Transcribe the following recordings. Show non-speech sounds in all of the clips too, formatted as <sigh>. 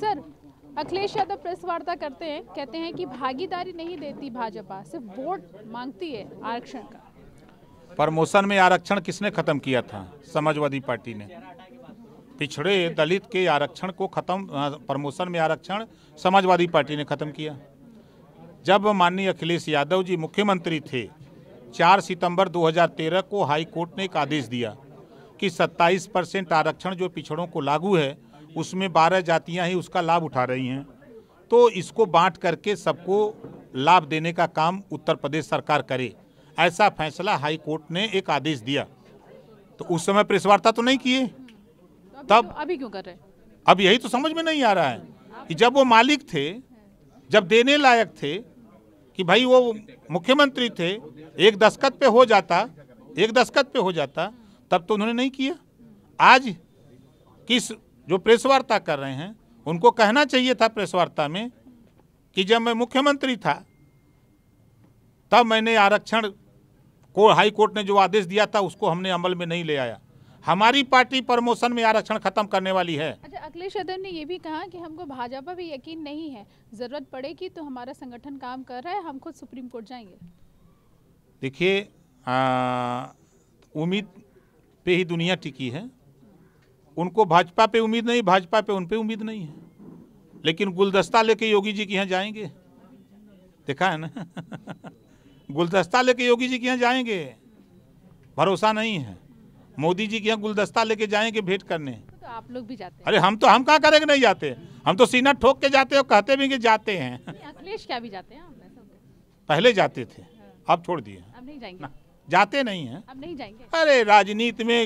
Sir Akhilesh Yadav press वार्ता करते हैं कहते हैं कि भागीदारी नहीं देती भाजपा सिर्फ वोट मांगती है आरक्षण का प्रमोशन में आरक्षण किसने खत्म किया था समाजवादी पार्टी ने पिछड़े दलित के आरक्षण को खत्म प्रमोशन में आरक्षण समाजवादी पार्टी ने खत्म किया जब माननीय अखिलेश यादव जी मुख्यमंत्री थे 4 सितंबर 2013 को हाई कोर्ट ने एक आदेश दिया कि 27 परसेंट आरक्षण जो पिछड़ों को लागू है उसमें बारह जातियां ही उसका लाभ उठा रही हैं तो इसको बांट करके सबको लाभ देने का काम उत्तर प्रदेश सरकार करे ऐसा फैसला हाई कोर्ट ने एक आदेश दिया तो उस समय प्रेसवार्ता तो नहीं किए तो तब अभी क्यों कर रहे अब यही तो समझ में नहीं आ रहा है कि जब वो मालिक थे जब देने लायक थे कि भाई वो मुख्यमंत्री थे एक दस्खत पे हो जाता एक दस्खत पे हो जाता तब तो उन्होंने नहीं किया आज किस जो प्रेस वार्ता कर रहे हैं उनको कहना चाहिए था प्रेस वार्ता में कि जब मैं मुख्यमंत्री था तब मैंने आरक्षण को हाई कोर्ट ने जो आदेश दिया था उसको हमने अमल में नहीं ले आया हमारी पार्टी प्रमोशन में आरक्षण खत्म करने वाली है अच्छा अखिलेश यादव ने ये भी कहा कि हमको भाजपा भी यकीन नहीं है जरूरत पड़ेगी तो हमारा संगठन काम कर रहा है हम खुद सुप्रीम कोर्ट जाएंगे देखिए उम्मीद पे ही दुनिया टिकी है उनको भाजपा पे उम्मीद नहीं भाजपा पे उन पर उम्मीद नहीं है लेकिन गुलदस्ता लेके योगी जी के यहाँ जाएंगे देखा है ना <laughs> गुलदस्ता लेके योगी जी के यहाँ जाएंगे भरोसा नहीं है मोदी जी के यहाँ गुलदस्ता लेके जाएंगे भेंट करने तो, तो आप लोग भी जाते हैं अरे हम तो हम कहाँ करेंगे नहीं जाते हम तो सीना ठोक के जाते हैं कहते भी कि जाते हैं अखिलेश क्या भी जाते हैं पहले जाते थे हाँ। अब छोड़ दिए अब नहीं जाएंगे जाते नहीं है अब नहीं जाएंगे अरे राजनीति में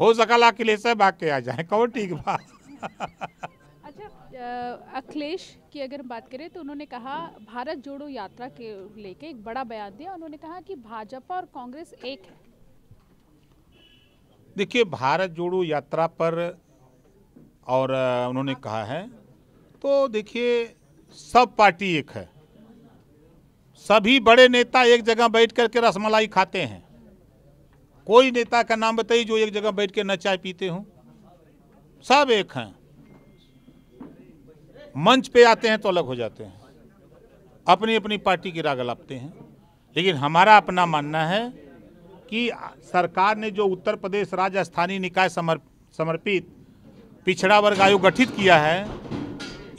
हो सकला अखिलेश से भाग के आ जाए कहो ठीक बात अच्छा अखिलेश की अगर बात करें तो उन्होंने कहा भारत जोड़ो यात्रा के लेके एक बड़ा बयान दिया उन्होंने कहा कि भाजपा और कांग्रेस एक है देखिए भारत जोड़ो यात्रा पर और उन्होंने कहा है तो देखिए सब पार्टी एक है सभी बड़े नेता एक जगह बैठ करके रसमलाई खाते हैं कोई नेता का नाम बताइए जो एक जगह बैठ के न चाय पीते हों सब एक हैं मंच पे आते हैं तो अलग हो जाते हैं अपनी अपनी पार्टी की राग लापते हैं लेकिन हमारा अपना मानना है कि सरकार ने जो उत्तर प्रदेश राज्य स्थानीय निकाय समर्प समर्पित पिछड़ा वर्ग आयोग गठित किया है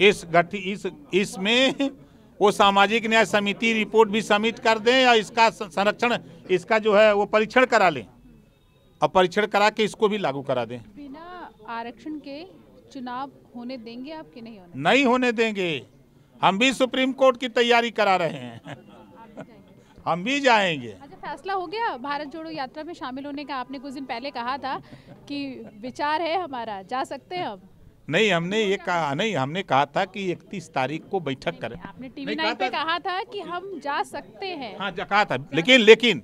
इस गठित इस इसमें वो सामाजिक न्याय समिति रिपोर्ट भी सबमिट कर दें या इसका संरक्षण इसका जो है वो परीक्षण करा लें अब परीक्षण करा के इसको भी लागू करा दें बिना आरक्षण के चुनाव होने देंगे आप कि नहीं होने नहीं होने देंगे हम भी सुप्रीम कोर्ट की तैयारी करा रहे हैं हम भी जाएंगे अच्छा फैसला हो गया भारत जोड़ो यात्रा में शामिल होने का आपने कुछ दिन पहले कहा था कि विचार है हमारा जा सकते हैं अब नहीं हमने ये कहा नहीं हमने कहा था कि इकतीस तारीख को बैठक करें आपने टीवी नाइन पे कहा था कि हम जा सकते हैं हाँ कहा था लेकिन लेकिन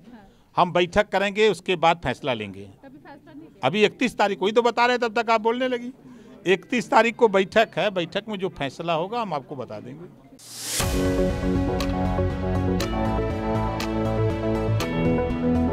हम बैठक करेंगे उसके बाद फैसला लेंगे अभी इकतीस तारीख वही तो बता रहे तब तक आप बोलने लगी इकतीस तारीख को बैठक है बैठक में जो फैसला होगा हम आपको बता देंगे